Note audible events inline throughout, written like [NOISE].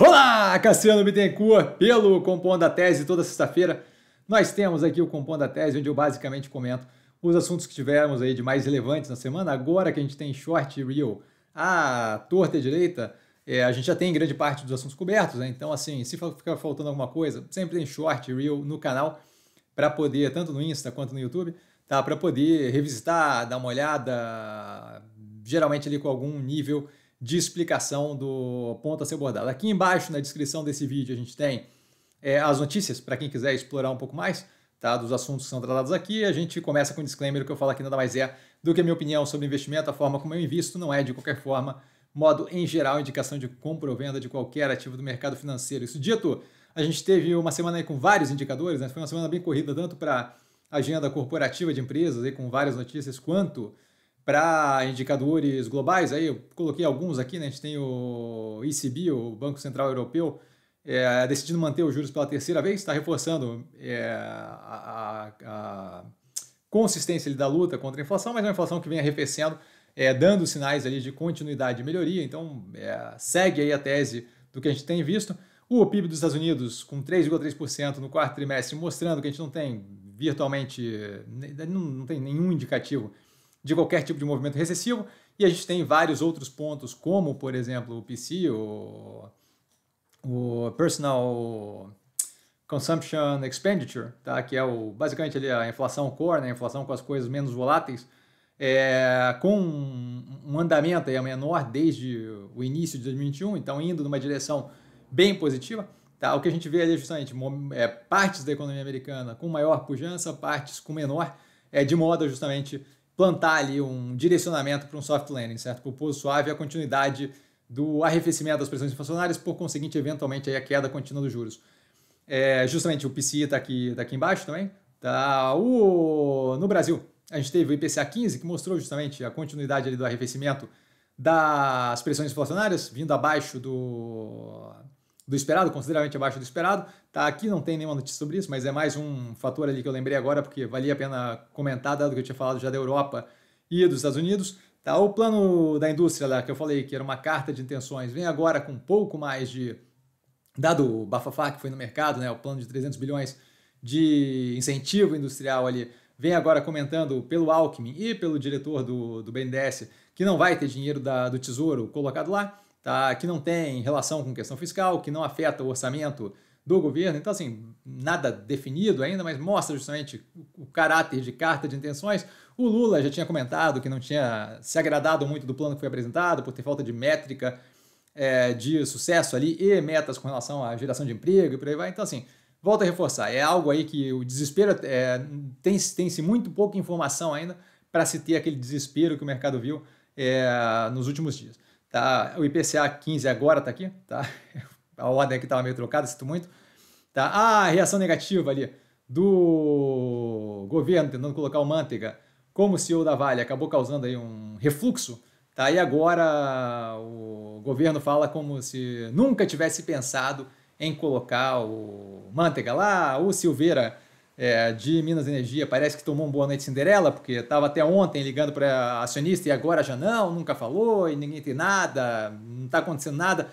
Olá, Cassiano Bittencourt, pelo Compondo a Tese, toda sexta-feira nós temos aqui o Compondo a Tese, onde eu basicamente comento os assuntos que tivermos aí de mais relevantes na semana. Agora que a gente tem short e real à torta e direita, é, a gente já tem grande parte dos assuntos cobertos, né? Então, assim, se ficar faltando alguma coisa, sempre tem short e real no canal para poder, tanto no Insta quanto no YouTube, tá? Para poder revisitar, dar uma olhada, geralmente ali com algum nível de explicação do ponto a ser abordado. Aqui embaixo, na descrição desse vídeo, a gente tem é, as notícias, para quem quiser explorar um pouco mais tá, dos assuntos que são tratados aqui. A gente começa com um disclaimer, que eu falo aqui nada mais é do que a minha opinião sobre investimento, a forma como eu invisto não é, de qualquer forma, modo em geral, indicação de compra ou venda de qualquer ativo do mercado financeiro. Isso dito, a gente teve uma semana aí com vários indicadores, né? foi uma semana bem corrida, tanto para agenda corporativa de empresas, aí, com várias notícias, quanto para indicadores globais. Aí eu coloquei alguns aqui, né? A gente tem o ECB, o Banco Central Europeu, é, decidindo manter os juros pela terceira vez, está reforçando é, a, a, a, consistência da luta contra a inflação, mas é uma inflação que vem arrefecendo, é, dando sinais ali de continuidade e melhoria. Então é, segue aí a tese do que a gente tem visto. O PIB dos Estados Unidos com 3,3% no quarto trimestre, mostrando que a gente não tem virtualmente, né, não tem nenhum indicativo de qualquer tipo de movimento recessivo, e a gente tem vários outros pontos, como, por exemplo, o PC, o, o Personal Consumption Expenditure, tá? que é o, basicamente ali a inflação core, né? a inflação com as coisas menos voláteis, é, com um andamento aí menor desde o início de 2021, então indo numa direção bem positiva. Tá? O que a gente vê ali é justamente é, partes da economia americana com maior pujança, partes com menor, é, de modo justamente plantar ali um direcionamento para um soft landing, certo? Para o pouso suave e a continuidade do arrefecimento das pressões inflacionárias, por conseguinte, eventualmente, aí, a queda contínua dos juros. É, justamente o PCI está aqui, tá aqui embaixo também. Tá o, no Brasil, a gente teve o IPCA 15, que mostrou justamente a continuidade ali do arrefecimento das pressões inflacionárias, vindo abaixo do, do esperado, consideravelmente abaixo do esperado. Tá aqui, não tem nenhuma notícia sobre isso, mas é mais um fator ali que eu lembrei agora, porque valia a pena comentar, dado que eu tinha falado já da Europa e dos Estados Unidos. Tá, o plano da indústria lá, que eu falei que era uma carta de intenções, vem agora com um pouco mais de. Dado o bafafá que foi no mercado, né, o plano de 300 bilhões de incentivo industrial ali, vem agora comentando pelo Alckmin e pelo diretor do, do BNDES que não vai ter dinheiro da, do Tesouro colocado lá tá? que não tem relação com questão fiscal, que não afeta o orçamento do governo. Então, assim, nada definido ainda, mas mostra justamente o caráter de carta de intenções. O Lula já tinha comentado que não tinha se agradado muito do plano que foi apresentado, por ter falta de métrica é, de sucesso ali e metas com relação à geração de emprego e por aí vai. Então, assim, volta a reforçar. É algo aí que o desespero é, tem-se tem muito pouca informação ainda para se ter aquele desespero que o mercado viu é, nos últimos dias. Tá? O IPCA 15 agora está aqui, tá? [LAUGHS] A ordem aqui estava meio trocada, sinto muito. Tá? Ah, a reação negativa ali do governo tentando colocar o Manteiga como CEO da Vale acabou causando aí um refluxo, tá? E agora o governo fala como se nunca tivesse pensado em colocar o Manteiga lá, o Silveira é, de Minas Energia parece que tomou um boa noite Cinderela, porque estava até ontem ligando para acionista e agora já não, nunca falou e ninguém tem nada, não está acontecendo nada.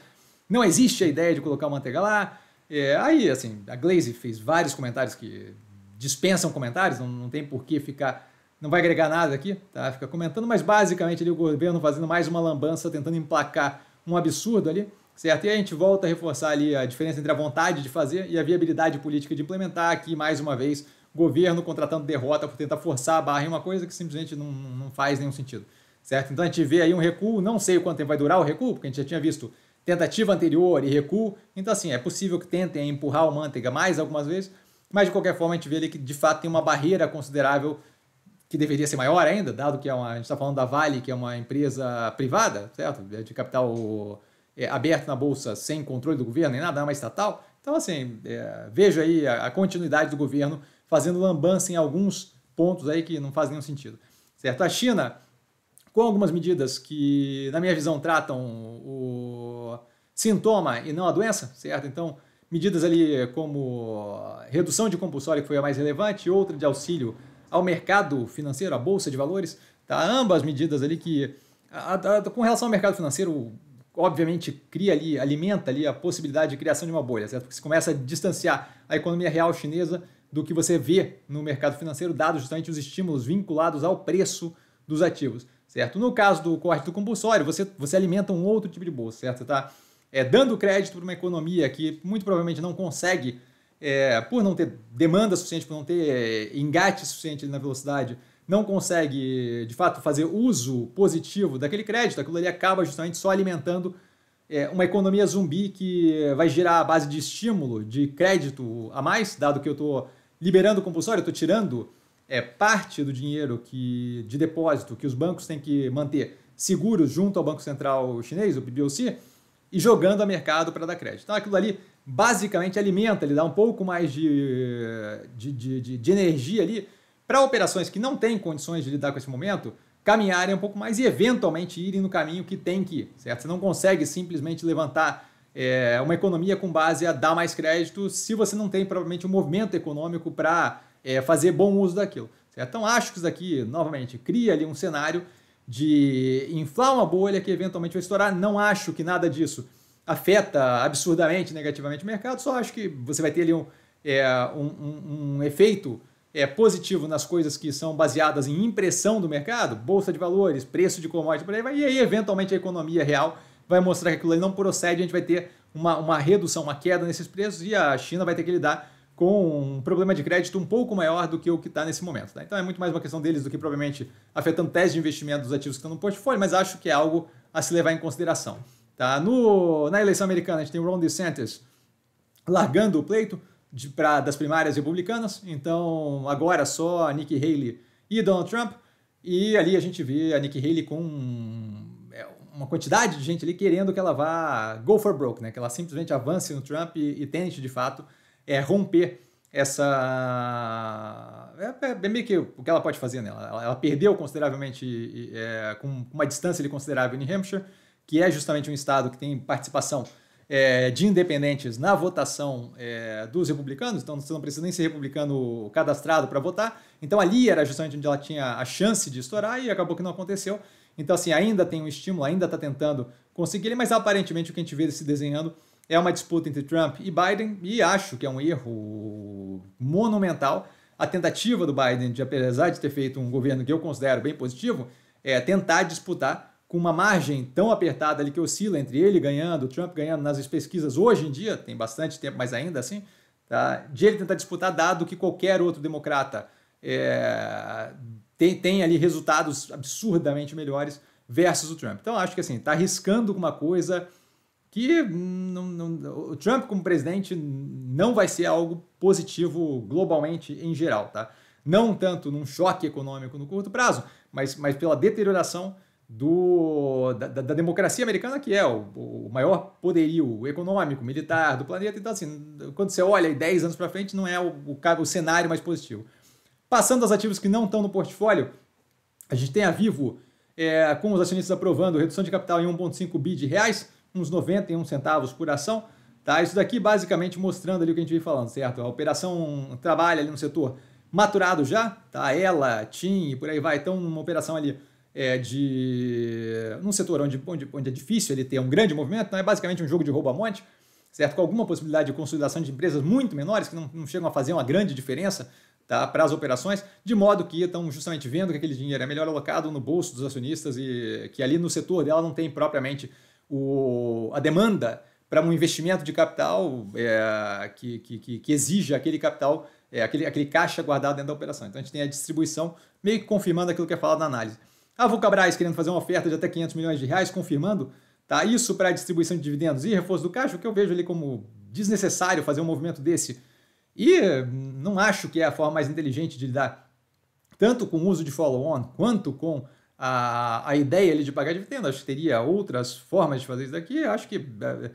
Não existe a ideia de colocar manteiga lá. É, aí, assim, a Glaze fez vários comentários que dispensam comentários, não, não tem por que ficar. Não vai agregar nada aqui, tá? Fica comentando, mas basicamente ali o governo fazendo mais uma lambança, tentando emplacar um absurdo ali. Certo? E a gente volta a reforçar ali a diferença entre a vontade de fazer e a viabilidade política de implementar. Aqui, mais uma vez, governo contratando derrota por tentar forçar a barra em uma coisa que simplesmente não, não faz nenhum sentido. Certo? Então a gente vê aí um recuo, não sei o quanto tempo vai durar o recuo, porque a gente já tinha visto tentativa anterior e recuo. Então, assim, é possível que tentem empurrar o Manteiga mais algumas vezes, mas de qualquer forma a gente vê ali que de fato tem uma barreira considerável que deveria ser maior ainda, dado que é uma, a gente está falando da Vale, que é uma empresa privada, certo? É de capital é, aberto na Bolsa sem controle do governo, nem nada, é uma estatal. Então, assim, é, vejo aí a, a, continuidade do governo fazendo lambança em alguns pontos aí que não fazem nenhum sentido. Certo? A China, com algumas medidas que, na minha visão, tratam o sintoma e não a doença, certo? Então, medidas ali como redução de compulsório, que foi a mais relevante, outra de auxílio ao mercado financeiro, à bolsa de valores, tá? ambas medidas ali que, a, a, com relação ao mercado financeiro, obviamente cria ali, alimenta ali a possibilidade de criação de uma bolha, certo? Porque se começa a distanciar a economia real chinesa do que você vê no mercado financeiro, dados justamente os estímulos vinculados ao preço dos ativos, certo? No caso do corte do compulsório, você, você alimenta um outro tipo de bolsa, certo? Você está é, dando crédito para uma economia que muito provavelmente não consegue, é, por não ter demanda suficiente, por não ter é, engate suficiente na velocidade, não consegue, de fato, fazer uso positivo daquele crédito, aquilo ali acaba justamente só alimentando é, uma economia zumbi que vai gerar a base de estímulo, de crédito a mais, dado que eu estou liberando o compulsório, estou tirando é, parte do dinheiro que, de depósito que os bancos têm que manter seguros junto ao Banco Central Chinês, o PBOC, e jogando a mercado para dar crédito. Então aquilo ali basicamente alimenta, ele dá um pouco mais de, de, de, de energia ali para operações que não têm condições de lidar com esse momento, caminharem um pouco mais e eventualmente irem no caminho que tem que ir, certo? Você não consegue simplesmente levantar é, uma economia com base a dar mais crédito se você não tem provavelmente um movimento econômico para é, fazer bom uso daquilo. Certo? Então acho que isso daqui, novamente, cria ali um cenário de inflar uma bolha que eventualmente vai estourar. Não acho que nada disso afeta absurdamente negativamente o mercado, só acho que você vai ter ali um, é, um, um, um efeito é, positivo nas coisas que são baseadas em impressão do mercado, bolsa de valores, preço de commodity, por aí vai, e aí eventualmente a economia real vai mostrar que aquilo ali não procede, a gente vai ter uma, uma redução, uma queda nesses preços e a China vai ter que lidar com um problema de crédito um pouco maior do que o que está nesse momento. Tá? Então é muito mais uma questão deles do que provavelmente afetando tese de investimento dos ativos que estão no portfólio, mas acho que é algo a se levar em consideração. Tá? No, na eleição americana, a gente tem o Ron DeSantis largando o pleito, de, pra, das primárias republicanas. Então, agora só Nikki Haley e Donald Trump. E ali a gente vê a Nikki Haley com é, uma quantidade de gente ali querendo que ela vá go for broke, né? Que ela simplesmente avance no Trump e, e tente, de fato, é, romper essa... É, é, é meio que o que ela pode fazer, né? Ela, ela perdeu consideravelmente, é, com uma distância ali considerável em New Hampshire, que é justamente um estado que tem participação é, de independentes na votação é, dos republicanos, então você não precisa nem ser republicano cadastrado para votar. Então ali era justamente onde ela tinha a chance de estourar e acabou que não aconteceu. Então, assim, ainda tem um estímulo, ainda está tentando conseguir ele, mas aparentemente o que a gente vê se desenhando é uma disputa entre Trump e Biden, e acho que é um erro monumental a tentativa do Biden, de, apesar de ter feito um governo que eu considero bem positivo, é tentar disputar com uma margem tão apertada ali que oscila entre ele ganhando, Trump ganhando nas pesquisas hoje em dia, tem bastante tempo, mas ainda assim, tá? de ele tentar disputar dado que qualquer outro democrata é, tem, tem ali resultados absurdamente melhores versus o Trump. Então acho que assim, está arriscando alguma coisa que não, não, o Trump como presidente não vai ser algo positivo globalmente em geral, tá? Não tanto num choque econômico no curto prazo, mas, mas pela deterioração do, da, da, democracia americana, que é o, o, maior poderio econômico, militar do planeta. Então, assim, quando você olha 10 anos para frente, não é o, o, o, cenário mais positivo. Passando aos ativos que não estão no portfólio, a gente tem a Vivo é, com os acionistas aprovando redução de capital em 1,5 bi de reais, uns 91 centavos por ação. Tá? Isso daqui basicamente mostrando ali o que a gente vem falando, certo? A operação trabalha ali no setor maturado já, tá? Ela, TIM e por aí vai, então uma operação ali é, de. num setor onde, onde, onde é difícil ele ter um grande movimento, então é basicamente um jogo de roubo a monte, certo? Com alguma possibilidade de consolidação de empresas muito menores que não, não chegam a fazer uma grande diferença tá, para as operações, de modo que estão justamente vendo que aquele dinheiro é melhor alocado no bolso dos acionistas e que ali no setor dela não tem propriamente o, a demanda para um investimento de capital é, que, que, que exija aquele capital, é, aquele, aquele caixa guardado dentro da operação. Então a gente tem a distribuição meio que confirmando aquilo que é falado na análise. A ah, Vulcabras querendo fazer uma oferta de até 500 milhões de reais, confirmando tá? isso para distribuição de dividendos e reforço do caixa, o que eu vejo ali como desnecessário fazer um movimento desse. E hum, não acho que é a forma mais inteligente de lidar tanto com o uso de follow-on quanto com a, a ideia ali de pagar dividendos. Acho que teria outras formas de fazer isso daqui. Acho que é, é,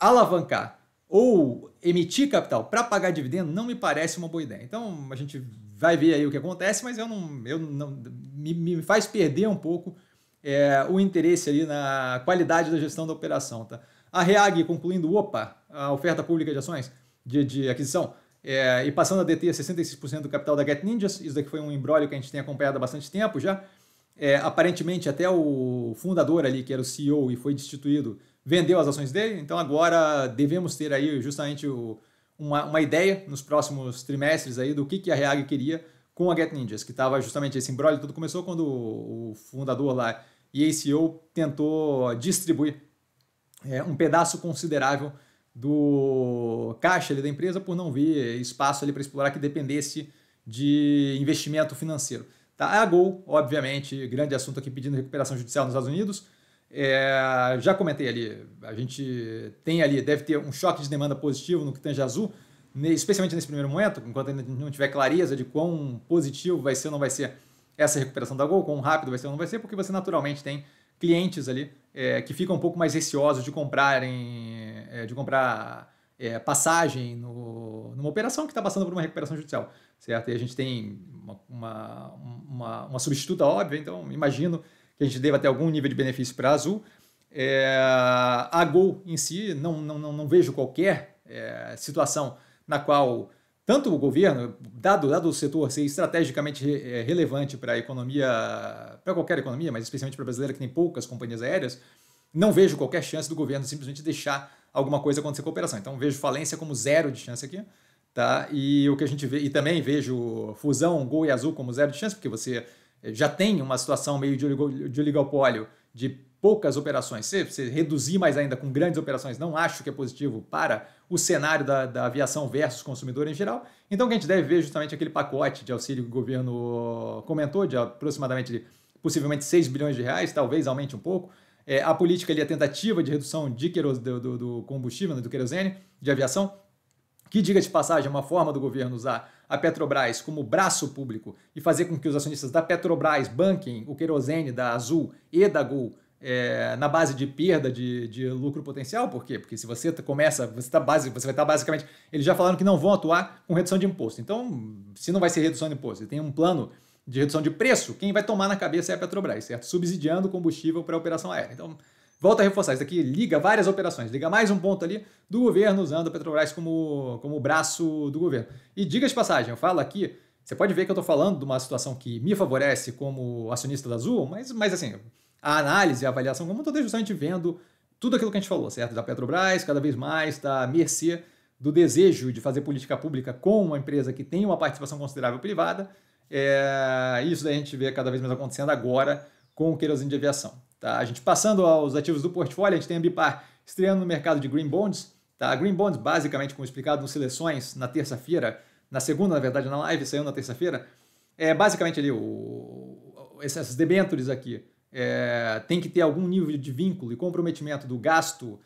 alavancar ou emitir capital para pagar dividendo não me parece uma boa ideia. Então, a gente vai ver aí o que acontece, mas eu não, eu não me, me faz perder um pouco é, o interesse ali na qualidade da gestão da operação, tá? A Reag concluindo, opa, a oferta pública de ações de, de aquisição é, e passando a deter 66% do capital da Get Ninjas, isso daqui foi um embrólio que a gente tem acompanhado há bastante tempo já. É, aparentemente até o fundador ali, que era o CEO e foi destituído, vendeu as ações dele, então agora devemos ter aí justamente o, uma, uma ideia nos próximos trimestres aí do que, que a Reag queria com a Get Ninjas, que estava justamente esse embrolho. Tudo começou quando o fundador lá, e CEO tentou distribuir é, um pedaço considerável do caixa ali da empresa por não ver espaço ali para explorar que dependesse de investimento financeiro. Tá? A Gol, obviamente, grande assunto aqui pedindo recuperação judicial nos Estados Unidos. É, já comentei ali, a gente tem ali, deve ter um choque de demanda positivo no que tange azul, especialmente nesse primeiro momento, enquanto ainda não tiver clareza de quão positivo vai ser ou não vai ser essa recuperação da Gol, quão rápido vai ser ou não vai ser, porque você naturalmente tem clientes ali é, que ficam um pouco mais receosos de comprarem, é, de comprar é, passagem no, numa operação que está passando por uma recuperação judicial, certo? E a gente tem uma, uma, uma, uma substituta óbvia, então imagino que a gente deva ter algum nível de benefício para a Azul. É, a Gol em si, não, não, não, não vejo qualquer é, situação na qual tanto o governo, dado, dado o setor ser estrategicamente é, relevante para a economia, para qualquer economia, mas especialmente para a brasileira que tem poucas companhias aéreas, não vejo qualquer chance do governo simplesmente deixar alguma coisa acontecer com a operação. Então vejo falência como zero de chance aqui, tá? E o que a gente vê, e também vejo fusão, Gol e Azul como zero de chance, porque você já tem uma situação meio de oligopólio de poucas operações. Se, se reduzir mais ainda com grandes operações, não acho que é positivo para o cenário da, da aviação versus consumidor em geral. Então, o que a gente deve ver é justamente aquele pacote de auxílio que o governo comentou, de aproximadamente, possivelmente 6 bilhões de reais, talvez aumente um pouco. É, a política ali, a tentativa de redução de queros, do, do, do combustível, né, do querosene, de aviação, que, diga de passagem, é uma forma do governo usar a Petrobras como braço público e fazer com que os acionistas da Petrobras banquem o querosene da Azul e da Gol é, na base de perda de, de, lucro potencial, por quê? Porque se você começa, você, tá base, você vai estar tá basicamente. Eles já falaram que não vão atuar com redução de imposto. Então, se não vai ser redução de imposto, tem um plano de redução de preço, quem vai tomar na cabeça é a Petrobras, certo? Subsidiando combustível para a operação aérea. Então, Volta a reforçar, isso aqui liga várias operações, liga mais um ponto ali do governo usando a Petrobras como, como braço do governo. E diga de passagem, eu falo aqui, você pode ver que eu estou falando de uma situação que me favorece como acionista da Azul, mas, mas assim, a análise, a avaliação, como eu estou justamente vendo tudo aquilo que a gente falou, certo? Da Petrobras, cada vez mais, da tá mercê do desejo de fazer política pública com uma empresa que tem uma participação considerável privada. É, isso daí a gente vê cada vez mais acontecendo agora com o querosene de aviação. Tá? A gente passando aos ativos do portfólio, a gente tem a Bipar estreando no mercado de Green Bonds. Tá? Green Bonds, basicamente, como explicado no Seleções, na terça-feira, na segunda, na verdade, na live, saiu na terça-feira, é basicamente ali, o, essas debêntures aqui, é, tem que ter algum nível de vínculo e comprometimento do gasto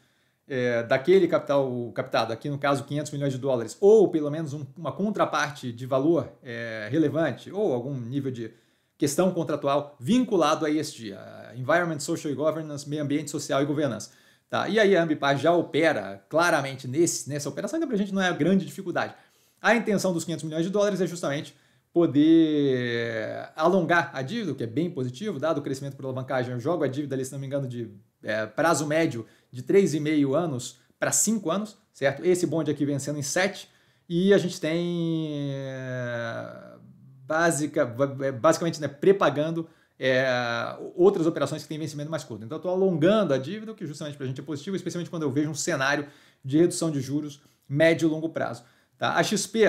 é, daquele capital captado, aqui no caso 500 milhões de dólares, ou pelo menos um, uma contraparte de valor é, relevante, ou algum nível de questão contratual vinculado a este, a Environment, Social e Governance, Meio Ambiente, Social e Governança. Tá? E aí a Ambipar já opera claramente nesse, nessa operação, então para a gente não é grande dificuldade. A intenção dos 500 milhões de dólares é justamente poder eh, alongar a dívida, o que é bem positivo, dado o crescimento por alavancagem. Eu jogo a dívida ali, se não me engano, de é, prazo médio de 3,5 anos para 5 anos, certo? Esse bonde aqui vencendo em 7 e a gente tem eh, básica, é, basicamente né, prepagando é, outras operações que têm vencimento mais curto. Então, estou alongando a dívida, o que justamente para a gente é positivo, especialmente quando eu vejo um cenário de redução de juros médio e longo prazo. Tá? A XP,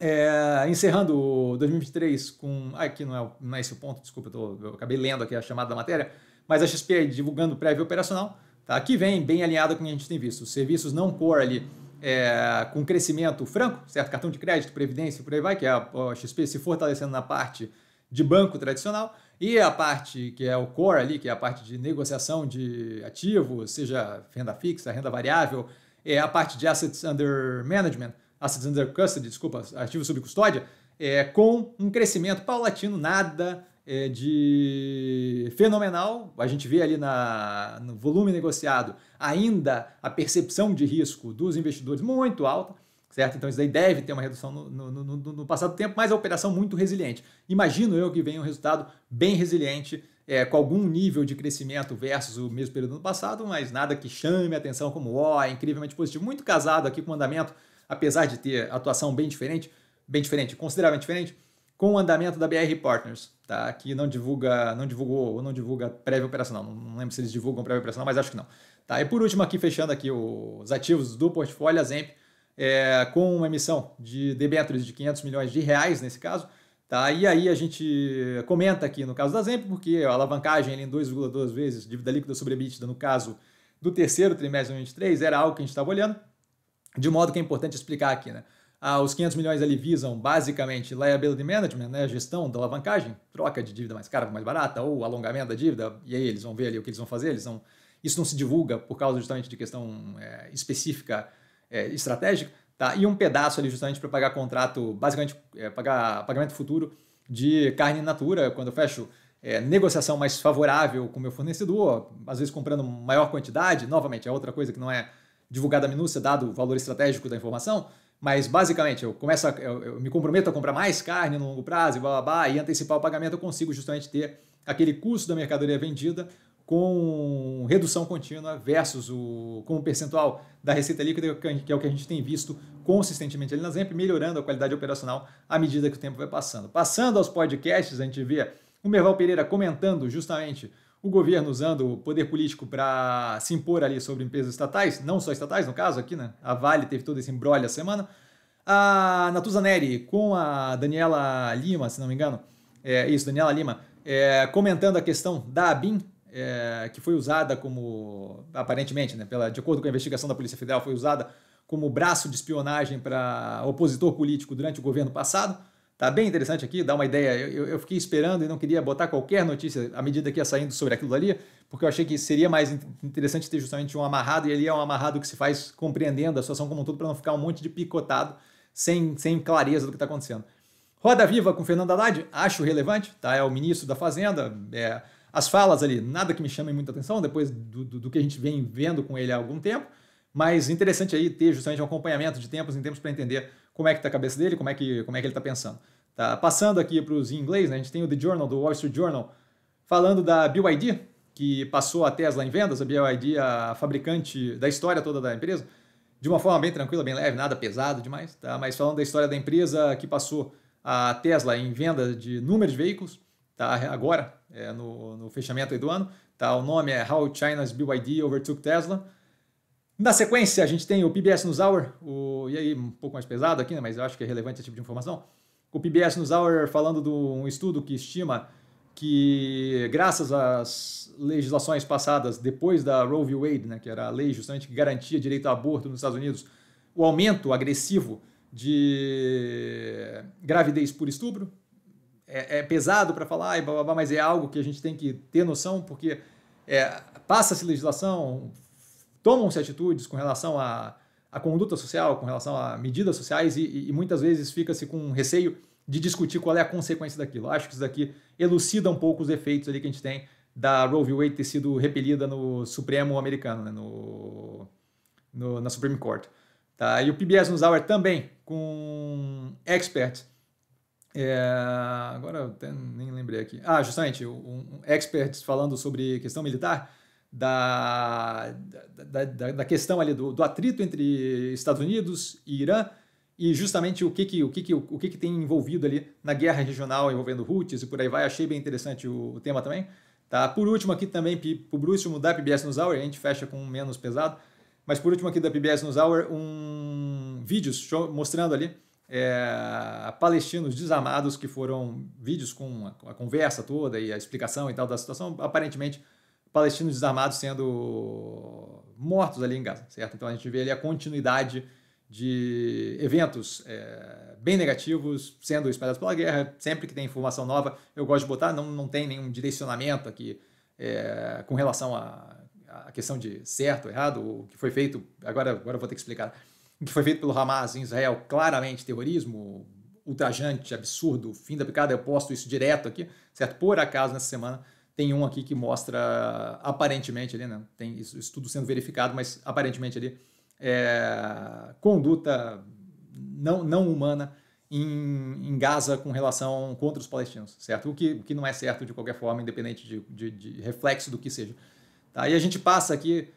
é, encerrando 2023 com. Ah, aqui não é, não é esse o ponto, desculpa, eu, tô, eu acabei lendo aqui a chamada da matéria, mas a XP divulgando prévio operacional, tá? que vem bem alinhada com o que a gente tem visto. Os serviços não core ali é, com crescimento franco, certo? Cartão de crédito, previdência, por aí vai, que é a XP se fortalecendo na parte de banco tradicional e a parte que é o core ali, que é a parte de negociação de ativos, seja renda fixa, renda variável, é a parte de assets under management, assets under custody, desculpa, ativos sob custódia, é, com um crescimento paulatino, nada é, de fenomenal. A gente vê ali na, no volume negociado ainda a percepção de risco dos investidores muito alta, certo? Então isso daí deve ter uma redução no, no, no, no passado tempo, mas é uma operação muito resiliente. Imagino eu que venha um resultado bem resiliente. É, com algum nível de crescimento versus o mesmo período do ano passado, mas nada que chame a atenção como ó, oh, é incrivelmente positivo, muito casado aqui com o andamento, apesar de ter atuação bem diferente, bem diferente, consideravelmente diferente, com o andamento da BR Partners, tá? Que não divulga, não divulgou não divulga prévia operacional. Não lembro se eles divulgam prévia operacional, mas acho que não. Tá? E por último aqui, fechando aqui os ativos do portfólio, a Zemp, é, com uma emissão de debêntures de 500 milhões de reais, nesse caso, Tá? E aí a gente comenta aqui no caso da Zemp, porque a alavancagem ali em 2,2 vezes dívida líquida sobre EBITDA, no caso do terceiro trimestre de 2023, era algo que a gente estava olhando, de modo que é importante explicar aqui. Né? Ah, os 500 milhões ali visam basicamente liability management, né, gestão da alavancagem, troca de dívida mais cara por mais barata ou alongamento da dívida, e aí eles vão ver ali o que eles vão fazer, eles vão, isso não se divulga por causa justamente de questão é, específica é, estratégica, tá? e um pedaço ali justamente para pagar contrato, basicamente é, pagar pagamento futuro de carne in natura, quando eu fecho é, negociação mais favorável com o meu fornecedor, às vezes comprando maior quantidade, novamente, é outra coisa que não é divulgada a minúcia, dado o valor estratégico da informação, mas basicamente, eu começo a, eu, eu, me comprometo a comprar mais carne no longo prazo e blá, blá, blá, e antecipar o pagamento, eu consigo justamente ter aquele custo da mercadoria vendida com redução contínua versus o com o percentual da receita líquida, que é o que a gente tem visto consistentemente ali na Zemp, melhorando a qualidade operacional à medida que o tempo vai passando. Passando aos podcasts, a gente vê o Merval Pereira comentando justamente o governo usando o poder político para se impor ali sobre empresas estatais, não só estatais, no caso aqui, né? A Vale teve todo esse embrolho a semana. A Natuza Neri com a Daniela Lima, se não me engano, é isso, Daniela Lima, é, comentando a questão da ABIN, é, que foi usada como, aparentemente, né, pela, de acordo com a investigação da Polícia Federal, foi usada como braço de espionagem para opositor político durante o governo passado. Tá bem interessante aqui, dá uma ideia. Eu, eu, fiquei esperando e não queria botar qualquer notícia à medida que ia saindo sobre aquilo ali, porque eu achei que seria mais interessante ter justamente um amarrado, e ali é um amarrado que se faz compreendendo a situação como um todo, para não ficar um monte de picotado sem, sem clareza do que está acontecendo. Roda Viva com Fernando Haddad, acho relevante, tá? É o ministro da Fazenda, é, as falas ali, nada que me chame muita atenção, depois do, do, do que a gente vem vendo com ele há algum tempo, mas interessante aí ter justamente um acompanhamento de tempos em tempos para entender como é que está a cabeça dele, como é que, como é que ele está pensando. Tá? Passando aqui para os em inglês, né? a gente tem o The Journal, do Wall Street Journal, falando da BYD, que passou a Tesla em vendas, a BYD, a fabricante da história toda da empresa, de uma forma bem tranquila, bem leve, nada pesado demais, tá? mas falando da história da empresa que passou a Tesla em venda de número de veículos, tá? agora, é, no, no fechamento do ano, tá? o nome é How China's BYD Overtook Tesla, na sequência, a gente tem o PBS News Hour, o, e aí um pouco mais pesado aqui, né, mas eu acho que é relevante esse tipo de informação. O PBS News Hour falando de um estudo que estima que, graças às legislações passadas depois da Roe v. Wade, né, que era a lei justamente que garantia direito ao aborto nos Estados Unidos, o aumento agressivo de gravidez por estupro. É, é pesado para falar, mas é algo que a gente tem que ter noção, porque é, passa-se legislação, tomam-se atitudes com relação à, à conduta social, com relação a medidas sociais, e, e muitas vezes fica-se com receio de discutir qual é a consequência daquilo. Acho que isso daqui elucida um pouco os efeitos ali que a gente tem da Roe v. Wade ter sido repelida no Supremo americano, né? no, no, na Supreme Court. Tá? E o PBS News Hour também, com experts. É, agora eu até nem lembrei aqui. Ah, justamente, um, um experts falando sobre questão militar da, da, da, da questão ali do, do, atrito entre Estados Unidos e Irã e justamente o que que, o que, que, o que, que tem envolvido ali na guerra regional envolvendo Houthis e por aí vai. Achei bem interessante o, o tema também. Tá? Por último aqui também, por último da PBS News Hour, a gente fecha com um menos pesado, mas por último aqui da PBS News Hour, um vídeos show, mostrando ali é, palestinos desamados que foram vídeos com a, a, conversa toda e a explicação e tal da situação, aparentemente palestinos desarmados sendo mortos ali em Gaza, certo? Então a gente vê ali a continuidade de eventos é, bem negativos sendo espalhados pela guerra. Sempre que tem informação nova, eu gosto de botar, não, não tem nenhum direcionamento aqui é, com relação à a, a, questão de certo ou errado, o que foi feito, agora, agora eu vou ter que explicar, o que foi feito pelo Hamas em Israel, claramente terrorismo, ultrajante, absurdo, fim da picada, eu posto isso direto aqui, certo? Por acaso, nessa semana, tem um aqui que mostra aparentemente ali, né? Tem isso, isso tudo sendo verificado, mas aparentemente ali é, conduta não, não humana em, em, Gaza com relação contra os palestinos, certo? O que, o que não é certo de qualquer forma, independente de, de, de reflexo do que seja. Tá? E a gente passa aqui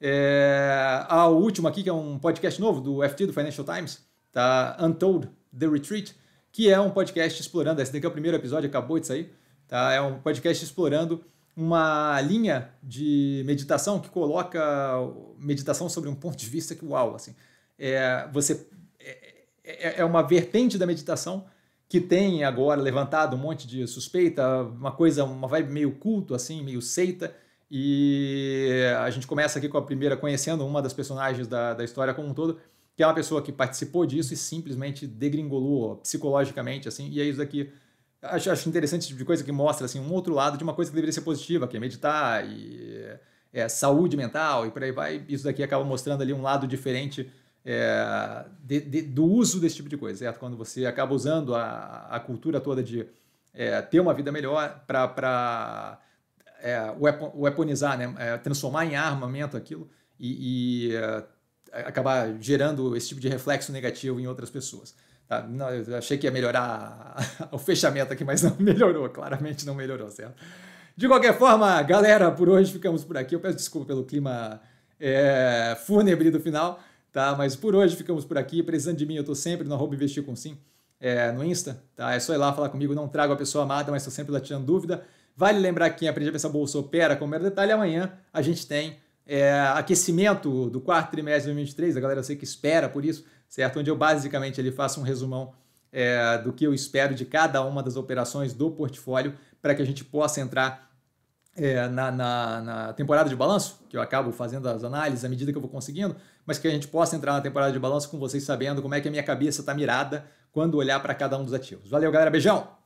é, ao último aqui, que é um podcast novo do FT, do Financial Times, tá? Untold, The Retreat, que é um podcast explorando, esse daqui é o primeiro episódio, acabou de sair, Tá? É um podcast explorando uma linha de meditação que coloca meditação sobre um ponto de vista que, uau, assim, é, você, é, é, é uma vertente da meditação que tem agora levantado um monte de suspeita, uma coisa, uma vibe meio culto, assim, meio seita, e a gente começa aqui com a primeira, conhecendo uma das personagens da, da história como um todo, que é uma pessoa que participou disso e simplesmente degringolou psicologicamente, assim, e é isso aqui acho, acho interessante esse tipo de coisa que mostra assim, um outro lado de uma coisa que deveria ser positiva, que é meditar e é, saúde mental e por aí vai. Isso daqui acaba mostrando ali um lado diferente é, de, de, do uso desse tipo de coisa, certo? Quando você acaba usando a, a cultura toda de é, ter uma vida melhor para é, weaponizar, né? É, transformar em armamento aquilo e, e é, acabar gerando esse tipo de reflexo negativo em outras pessoas. Tá, não, eu achei que ia melhorar [LAUGHS] o fechamento aqui, mas não [LAUGHS] melhorou, claramente não melhorou, certo? De qualquer forma, galera, por hoje ficamos por aqui. Eu peço desculpa pelo clima é, fúnebre do final, tá? Mas por hoje ficamos por aqui. Precisando de mim, eu tô sempre no arroba investir com sim, é, no Insta, tá? É só ir lá falar comigo, não trago a pessoa amada, mas estou sempre lá tirando dúvida. Vale lembrar que quem aprende a pensar bolsa opera como mero detalhe, amanhã a gente tem é, aquecimento do quarto trimestre de 2023, a galera eu sei que espera por isso certo? Onde eu basicamente ele faço um resumão é, do que eu espero de cada uma das operações do portfólio para que a gente possa entrar é, na, na, na, temporada de balanço, que eu acabo fazendo as análises à medida que eu vou conseguindo, mas que a gente possa entrar na temporada de balanço com vocês sabendo como é que a minha cabeça está mirada quando olhar para cada um dos ativos. Valeu, galera. Beijão!